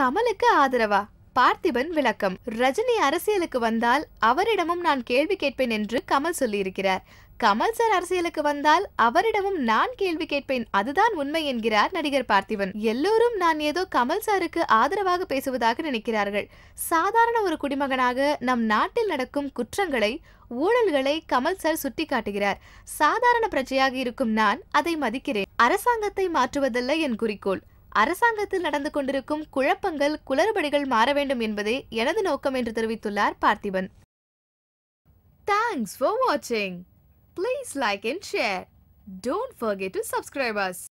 கமலுக்கு ஆதரவா பார்த்திபன் விளக்கம் ரஜினி அரசியலுக்கு வந்தால் அவரிடமும் நான் கேள்வி கேட்பேன் என்று கமல் சொல்லியிருக்கிறார் கமல் சார் அரசியலுக்கு வந்தால் அவரிடமும் நான் கேள்வி கேட்பேன் அதுதான் உண்மை என்கிறார் நடிகர் பார்த்திபன் எல்லோரும் நான் ஏதோ கமல் சாருக்கு ஆதரவாக பேசுவதாக நினைக்கிறார்கள் சாதாரண ஒரு குடிமகனாக நம் நாட்டில் நடக்கும் குற்றங்களை ஊழல்களை கமல் சார் சுட்டி காட்டுகிறார் சாதாரண பிரஜையாக இருக்கும் நான் அதை மதிக்கிறேன் அரசாங்கத்தை மாற்றுவதல்ல என் குறிக்கோள் அரசாங்கத்தில் நடந்து கொண்டிருக்கும் குழப்பங்கள் குளறுபடிகள் மாற வேண்டும் என்பதே எனது நோக்கம் என்று தெரிவித்துள்ளார் பார்த்திபன் தேங்க்ஸ் ஃபார் வாட்சிங் please like and share don't forget to subscribers